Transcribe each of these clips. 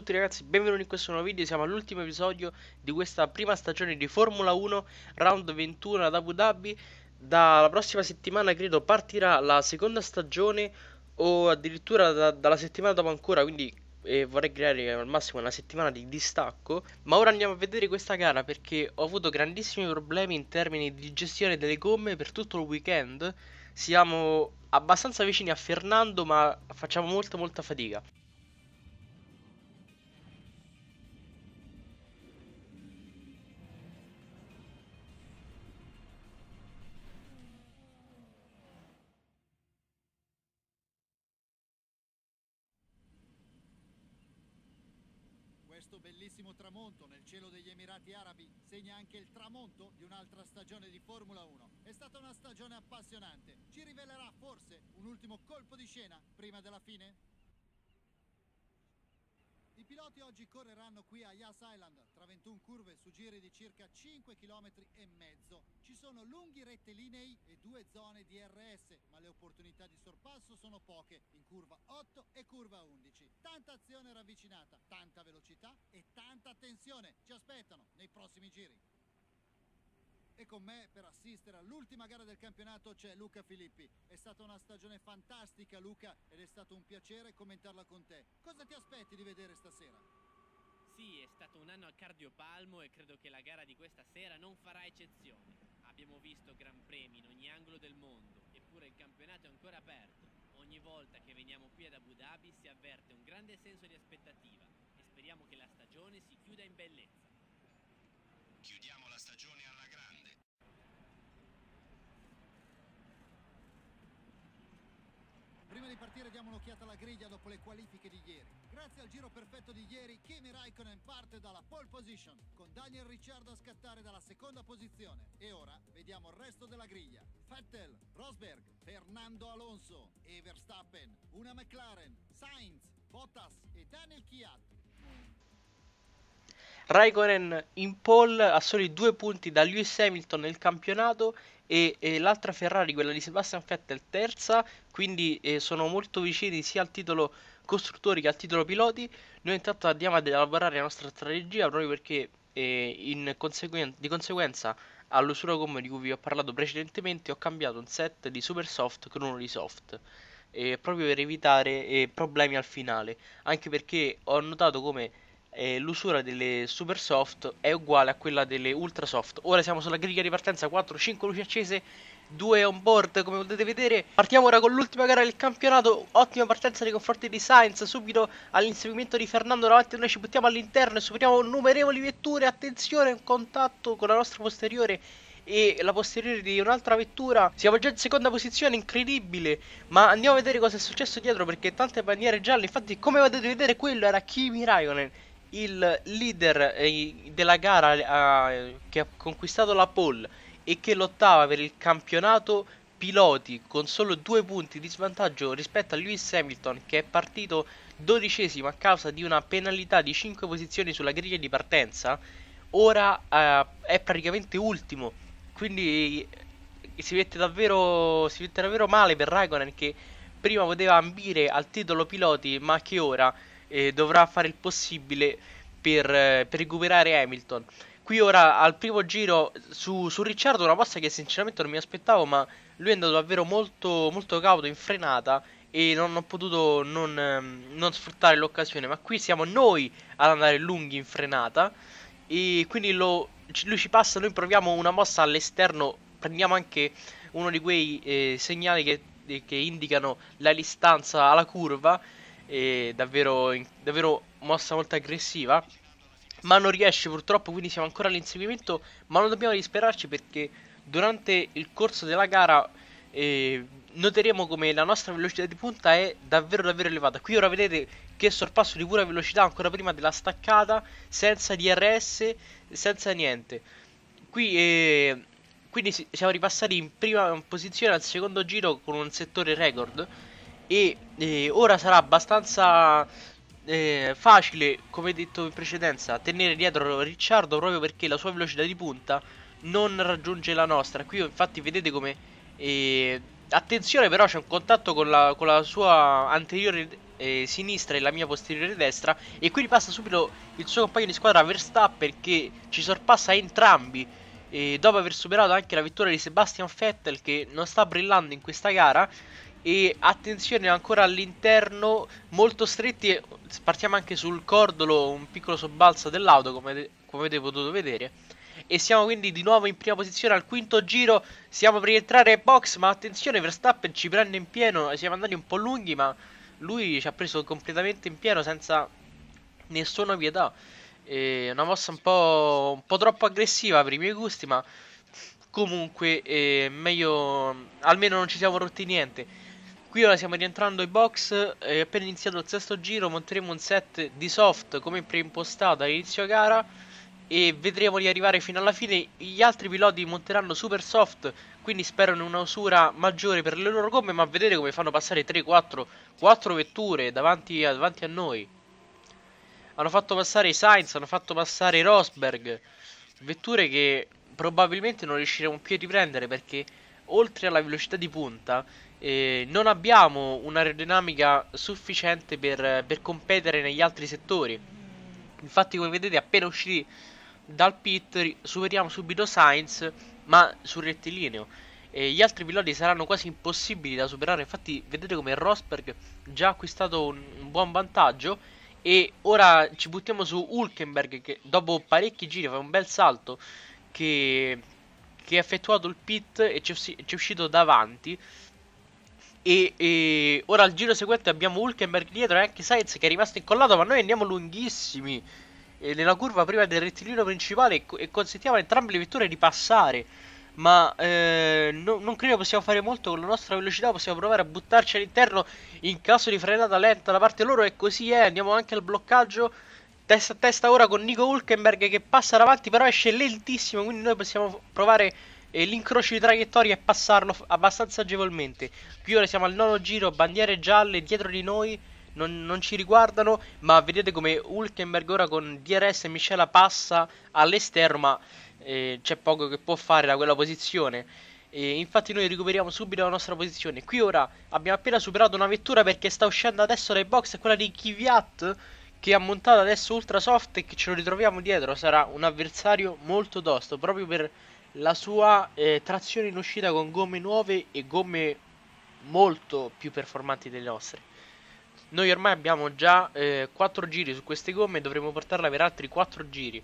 tutti ragazzi, benvenuti in questo nuovo video, siamo all'ultimo episodio di questa prima stagione di Formula 1 Round 21 ad Abu Dhabi Dalla prossima settimana credo partirà la seconda stagione o addirittura da, dalla settimana dopo ancora Quindi eh, vorrei creare al massimo una settimana di distacco Ma ora andiamo a vedere questa gara perché ho avuto grandissimi problemi in termini di gestione delle gomme per tutto il weekend Siamo abbastanza vicini a Fernando ma facciamo molta molta fatica bellissimo tramonto nel cielo degli Emirati Arabi segna anche il tramonto di un'altra stagione di Formula 1. È stata una stagione appassionante. Ci rivelerà forse un ultimo colpo di scena prima della fine? I piloti oggi correranno qui a Yas Island tra 21 curve su giri di circa 5 km e mezzo. Ci sono lunghi rettilinei e due zone di RS, ma le opportunità di sorpasso sono poche in curva 8 e curva 11. Tanta azione ravvicinata, tanta velocità prossimi giri. E con me per assistere all'ultima gara del campionato c'è Luca Filippi. È stata una stagione fantastica Luca ed è stato un piacere commentarla con te. Cosa ti aspetti di vedere stasera? Sì, è stato un anno a cardiopalmo e credo che la gara di questa sera non farà eccezione. Abbiamo visto gran premi in ogni angolo del mondo, eppure il campionato è ancora aperto. Ogni volta che veniamo qui ad Abu Dhabi si avverte un grande senso di aspettativa e speriamo che la stagione si chiuda in bellezza. Chiudiamo la stagione alla grande. Prima di partire diamo un'occhiata alla griglia dopo le qualifiche di ieri. Grazie al giro perfetto di ieri, Kimi Raikkonen parte dalla pole position, con Daniel Ricciardo a scattare dalla seconda posizione. E ora vediamo il resto della griglia. Vettel, Rosberg, Fernando Alonso e Verstappen, una McLaren, Sainz, Bottas e Daniel Kiat. Raikkonen in pole a soli due punti da Lewis Hamilton nel campionato e, e l'altra Ferrari, quella di Sebastian Vettel, terza, quindi eh, sono molto vicini sia al titolo costruttori che al titolo piloti. Noi intanto andiamo ad elaborare la nostra strategia proprio perché eh, conseguen- di conseguenza all'usura gomme di cui vi ho parlato precedentemente ho cambiato un set di super soft con uno di soft. Eh, proprio per evitare eh, problemi al finale anche perché ho notato come eh, l'usura delle super soft è uguale a quella delle ultra soft. Ora siamo sulla griglia di partenza, 4, 5 luci accese, 2 on board come potete vedere. Partiamo ora con l'ultima gara del campionato, ottima partenza nei confronti di Sainz, subito all'inseguimento di Fernando davanti a noi ci buttiamo all'interno e superiamo innumerevoli vetture, attenzione, un contatto con la nostra posteriore e la posteriore di un'altra vettura. Siamo già in seconda posizione, incredibile. Ma andiamo a vedere cosa è successo dietro perché tante bandiere gialle. Infatti, come potete vedere, quello era Kimi Raikkonen il leader eh, della gara eh, che ha conquistato la pole e che lottava per il campionato piloti con solo due punti di svantaggio rispetto a Lewis Hamilton che è partito dodicesimo a causa di una penalità di 5 posizioni sulla griglia di partenza, ora eh, è praticamente ultimo. Quindi eh, si mette, davvero, si mette davvero male per Raikkonen che prima poteva ambire al titolo piloti ma che ora eh, dovrà fare il possibile per, eh, per, recuperare Hamilton. Qui ora al primo giro su, su Ricciardo una mossa che sinceramente non mi aspettavo, ma lui è andato davvero molto, molto cauto in frenata e non ho potuto non, ehm, non, sfruttare l'occasione. Ma qui siamo noi ad andare lunghi in frenata. E quindi lo, lui ci passa, noi proviamo una mossa all'esterno. Prendiamo anche uno di quei eh, segnali che, che, indicano la distanza alla curva e davvero, davvero mossa molto aggressiva ma non riesce purtroppo quindi siamo ancora all'inseguimento ma non dobbiamo disperarci perché durante il corso della gara eh, noteremo come la nostra velocità di punta è davvero davvero elevata qui ora vedete che sorpasso di pura velocità ancora prima della staccata senza DRS senza niente qui eh, quindi siamo ripassati in prima posizione al secondo giro con un settore record e eh, ora sarà abbastanza eh, facile, come detto in precedenza, tenere dietro Ricciardo proprio perché la sua velocità di punta non raggiunge la nostra. Qui infatti vedete come... Eh, attenzione però c'è un contatto con la, con la sua anteriore eh, sinistra e la mia posteriore destra e qui ripassa subito il suo compagno di squadra Verstappen che ci sorpassa entrambi dopo aver superato anche la vittoria di Sebastian Vettel che non sta brillando in questa gara e attenzione ancora all'interno molto stretti partiamo anche sul cordolo un piccolo sobbalzo dell'auto come, come avete potuto vedere e siamo quindi di nuovo in prima posizione al quinto giro siamo per rientrare ai box ma attenzione Verstappen ci prende in pieno siamo andati un po' lunghi ma lui ci ha preso completamente in pieno senza nessuna pietà eh, una mossa un po', un po' troppo aggressiva per i miei gusti ma comunque eh, meglio almeno non ci siamo rotti niente Qui ora siamo rientrando ai box, eh, appena iniziato il sesto giro monteremo un set di soft come preimpostata all'inizio gara e vedremo di arrivare fino alla fine. Gli altri piloti monteranno super soft, quindi spero in una usura maggiore per le loro gomme, ma vedete come fanno passare 3, 4, 4 vetture davanti davanti a noi. Hanno fatto passare Sainz, hanno fatto passare Rosberg, vetture che probabilmente non riusciremo più a riprendere perché oltre alla velocità di punta eh, non abbiamo un'aerodinamica sufficiente per, per, competere negli altri settori. Infatti, come vedete, appena usciti dal pit, superiamo subito Sainz, ma sul rettilineo. E gli altri piloti saranno quasi impossibili da superare. Infatti, vedete come Rosberg già ha acquistato un, un buon vantaggio. E ora ci buttiamo su Hulkenberg che dopo parecchi giri fa un bel salto che, che ha effettuato il pit e ci è uscito davanti. E, e, ora al giro seguente abbiamo Hulkenberg dietro e anche Sainz che è rimasto incollato, ma noi andiamo lunghissimi e eh, nella curva prima del rettilineo principale e, consentiamo a entrambe le vetture di passare. Ma eh, no, non credo possiamo fare molto con la nostra velocità, possiamo provare a buttarci all'interno in caso di frenata lenta da parte loro e così è, eh, andiamo anche al bloccaggio testa a testa ora con Nico Hulkenberg che passa davanti però esce lentissimo, quindi noi possiamo provare e l'incrocio di traiettoria e passarlo abbastanza agevolmente. Qui ora siamo al nono giro, bandiere gialle dietro di noi. Non, non, ci riguardano, ma vedete come Hulkenberg ora con DRS e miscela passa all'esterno, ma eh, c'è poco che può fare da quella posizione. E infatti noi recuperiamo subito la nostra posizione. Qui ora abbiamo appena superato una vettura perché sta uscendo adesso dai box, è quella di Kvyat che ha montato adesso Ultra Soft e che ce lo ritroviamo dietro. Sarà un avversario molto tosto, proprio per la sua eh, trazione in uscita con gomme nuove e gomme molto più performanti delle nostre. Noi ormai abbiamo già eh, 4 giri su queste gomme e dovremo portarla per altri 4 giri.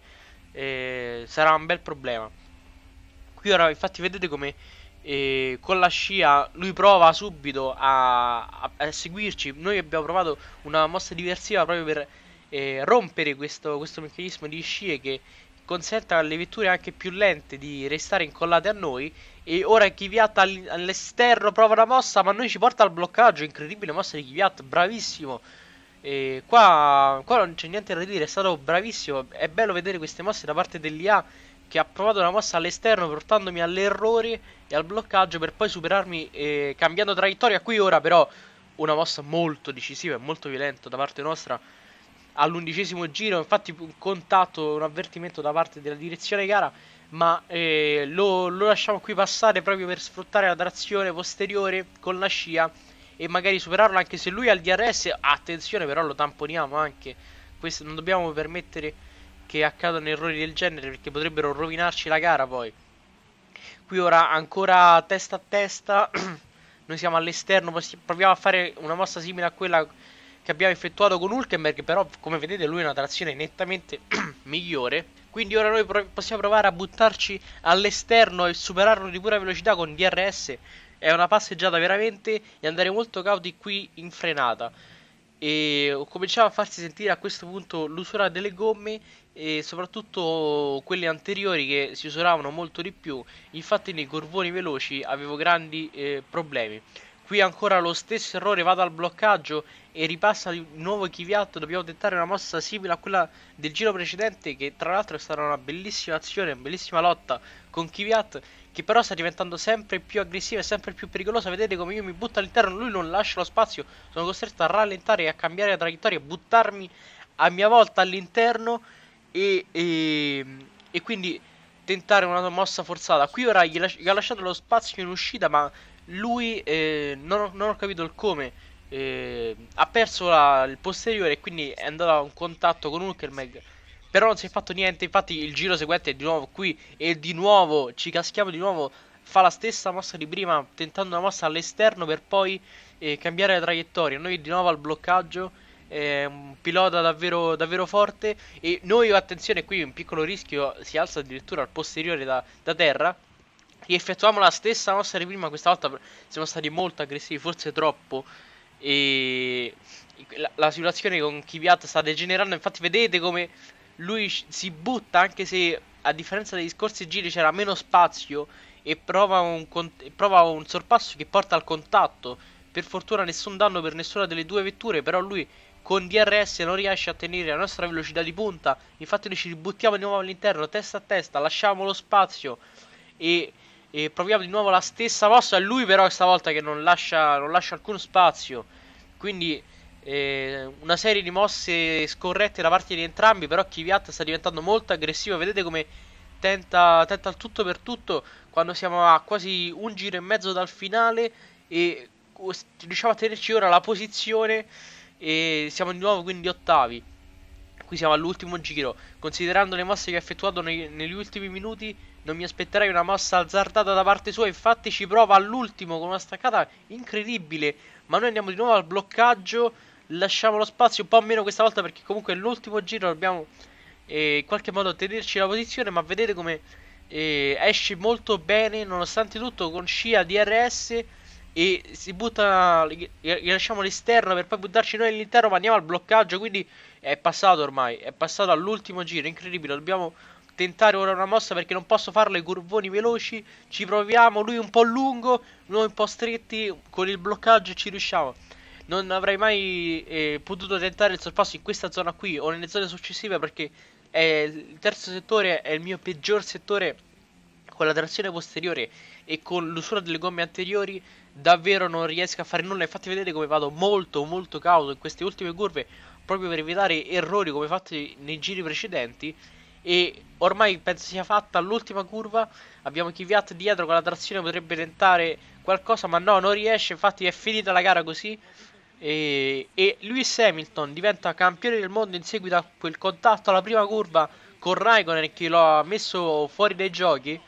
Eh, sarà un bel problema. Qui ora infatti vedete come eh, con la scia lui prova subito a, a, a, seguirci. Noi abbiamo provato una mossa diversiva proprio per eh, rompere questo, questo meccanismo di scie che consente alle vetture anche più lente di restare incollate a noi. E ora Kiviat all'esterno prova una mossa, ma noi ci porta al bloccaggio. Incredibile mossa di Kiviat, bravissimo. E qua, qua non c'è niente da dire, è stato bravissimo. È bello vedere queste mosse da parte dell'IA che ha provato una mossa all'esterno portandomi all'errore e al bloccaggio per poi superarmi eh, cambiando traiettoria. Qui ora però una mossa molto decisiva e molto violenta da parte nostra all'undicesimo giro, infatti un contatto, un avvertimento da parte della direzione gara, ma eh, lo, lo, lasciamo qui passare proprio per sfruttare la trazione posteriore con la scia e magari superarlo anche se lui ha il DRS, attenzione però lo tamponiamo anche, Questo, non dobbiamo permettere che accadano errori del genere perché potrebbero rovinarci la gara poi. Qui ora ancora testa a testa, noi siamo all'esterno, proviamo a fare una mossa simile a quella che abbiamo effettuato con Hulkenberg, però come vedete lui è una trazione nettamente migliore. Quindi ora noi pro possiamo provare a buttarci all'esterno e superarlo di pura velocità con DRS. È una passeggiata veramente e andare molto cauti qui in frenata. E cominciava a farsi sentire a questo punto l'usura delle gomme e soprattutto quelle anteriori che si usuravano molto di più. Infatti nei curvoni veloci avevo grandi eh, problemi. Qui ancora lo stesso errore, vado al bloccaggio e ripassa di nuovo Chiviatto. Dobbiamo tentare una mossa simile a quella del giro precedente, che tra l'altro è stata una bellissima azione, una bellissima lotta con Chiviat, che però sta diventando sempre più aggressiva e sempre più pericolosa. Vedete come io mi butto all'interno, lui non lascia lo spazio, sono costretto a rallentare e a cambiare la traiettoria, a buttarmi a mia volta all'interno e, e, e quindi tentare una mossa forzata. Qui ora gli, gli ha lasciato lo spazio in uscita, ma lui eh, non, ho, non, ho, capito il come eh, ha perso la, il posteriore e quindi è andato a un contatto con Hulkenberg però non si è fatto niente infatti il giro seguente è di nuovo qui e di nuovo ci caschiamo di nuovo fa la stessa mossa di prima tentando una mossa all'esterno per poi eh, cambiare la traiettoria noi di nuovo al bloccaggio un pilota davvero, davvero forte e noi attenzione qui un piccolo rischio si alza addirittura al posteriore da, da terra rieffettuiamo la stessa nostra di prima. Questa volta siamo stati molto aggressivi, forse troppo. E la, la situazione con Kiviat sta degenerando. Infatti, vedete come lui si butta anche se a differenza degli scorsi giri c'era meno spazio e prova un, prova un sorpasso che porta al contatto. Per fortuna nessun danno per nessuna delle due vetture, però lui con DRS non riesce a tenere la nostra velocità di punta. Infatti noi ci ributtiamo di nuovo all'interno, testa a testa, lasciamo lo spazio e e proviamo di nuovo la stessa mossa. È Lui però stavolta che non lascia, non lascia alcun spazio. Quindi eh, una serie di mosse scorrette da parte di entrambi. Però Kiviat sta diventando molto aggressivo. Vedete come tenta, tenta il tutto per tutto. Quando siamo a quasi un giro e mezzo dal finale. E riusciamo a tenerci ora la posizione. E siamo di nuovo quindi ottavi. Qui siamo all'ultimo giro. Considerando le mosse che ha effettuato nei, negli ultimi minuti, non mi aspetterei una mossa azzardata da parte sua. Infatti ci prova all'ultimo con una staccata incredibile. Ma noi andiamo di nuovo al bloccaggio. Lasciamo lo spazio un po' meno questa volta perché comunque l'ultimo giro dobbiamo eh, in qualche modo tenerci la posizione. Ma vedete come eh, esce molto bene nonostante tutto con scia DRS e si butta lasciamo l'esterno per poi buttarci noi all'interno ma andiamo al bloccaggio quindi è passato ormai è passato all'ultimo giro incredibile dobbiamo tentare ora una mossa perché non posso farlo i curvoni veloci ci proviamo lui un po' lungo noi un po' stretti con il bloccaggio ci riusciamo non avrei mai eh, potuto tentare il sorpasso in questa zona qui o nelle zone successive perché è il terzo settore è il mio peggior settore con la trazione posteriore e con l'usura delle gomme anteriori davvero non riesco a fare nulla. Infatti, vedete come vado molto, molto cauto in queste ultime curve proprio per evitare errori come fatti nei giri precedenti. E ormai penso sia fatta l'ultima curva. Abbiamo Kiviat dietro con la trazione, potrebbe tentare qualcosa, ma no, non riesce. Infatti, è finita la gara così. E, e Lewis Hamilton diventa campione del mondo in seguito a quel contatto alla prima curva con Raikkonen che lo ha messo fuori dai giochi.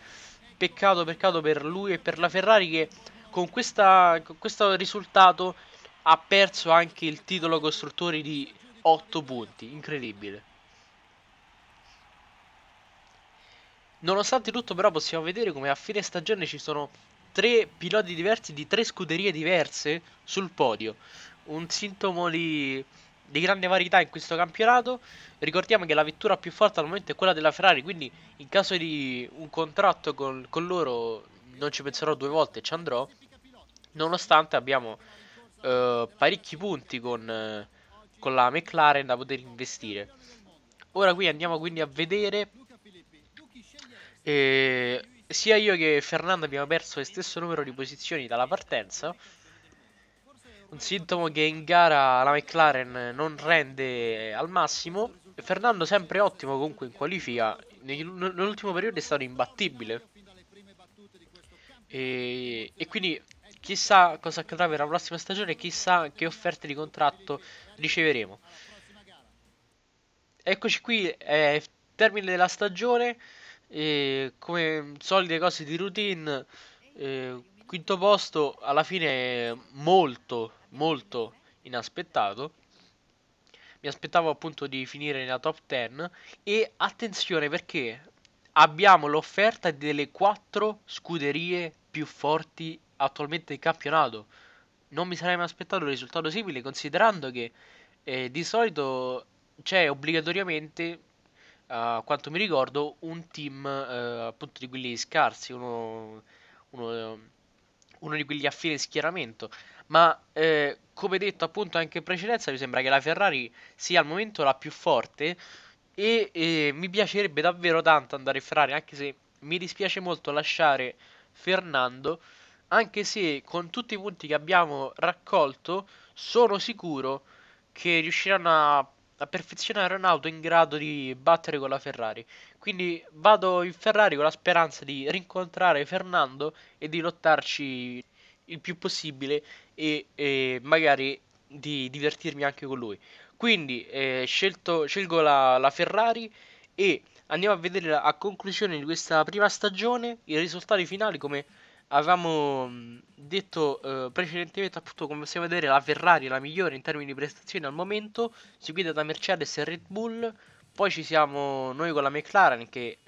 Peccato, peccato per lui e per la Ferrari che con, questa, con questo risultato ha perso anche il titolo costruttori di 8 punti, incredibile. Nonostante tutto però possiamo vedere come a fine stagione ci sono tre piloti diversi di tre scuderie diverse sul podio, un sintomo di, di grande varietà in questo campionato. Ricordiamo che la vettura più forte al momento è quella della Ferrari, quindi in caso di un contratto con, con loro non ci penserò due volte, e ci andrò. Nonostante abbiamo eh, parecchi punti con, eh, con la McLaren da poter investire. Ora qui andiamo quindi a vedere eh, sia io che Fernando abbiamo perso lo stesso numero di posizioni dalla partenza. Un sintomo che in gara la McLaren non rende al massimo. Fernando sempre ottimo comunque in qualifica. Nell'ultimo periodo è stato imbattibile. E, e quindi Chissà cosa accadrà per la prossima stagione, chissà che offerte di contratto riceveremo. Eccoci qui, è eh, termine della stagione, eh, come solite cose di routine, eh, quinto posto alla fine è molto, molto inaspettato. Mi aspettavo appunto di finire nella top 10 e attenzione perché abbiamo l'offerta delle quattro scuderie più forti attualmente in campionato. Non mi sarei mai aspettato un risultato simile, considerando che eh, di solito c'è obbligatoriamente, a uh, quanto mi ricordo, un team uh, appunto di quelli scarsi, uno, uno, uno, di quelli a fine schieramento. Ma eh, come detto appunto anche in precedenza, mi sembra che la Ferrari sia al momento la più forte. E, e mi piacerebbe davvero tanto andare in Ferrari, anche se mi dispiace molto lasciare Fernando anche se con tutti i punti che abbiamo raccolto sono sicuro che riusciranno a, a, perfezionare un'auto in grado di battere con la Ferrari. Quindi vado in Ferrari con la speranza di rincontrare Fernando e di lottarci il più possibile e, e magari di divertirmi anche con lui. Quindi eh, scelto, scelgo la, la Ferrari e andiamo a vedere a conclusione di questa prima stagione i risultati finali come avevamo mm, detto eh, precedentemente appunto come possiamo vedere la Ferrari è la migliore in termini di prestazioni al momento seguita da Mercedes e Red Bull poi ci siamo noi con la McLaren che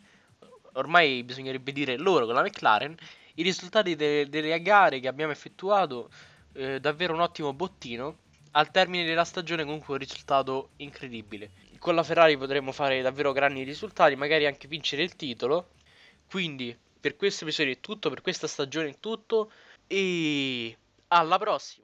ormai bisognerebbe dire loro con la McLaren i risultati de- delle gare che abbiamo effettuato eh, davvero un ottimo bottino al termine della stagione comunque un risultato incredibile con la Ferrari potremmo fare davvero grandi risultati magari anche vincere il titolo quindi per questo episodio è tutto, per questa stagione è tutto e alla prossima!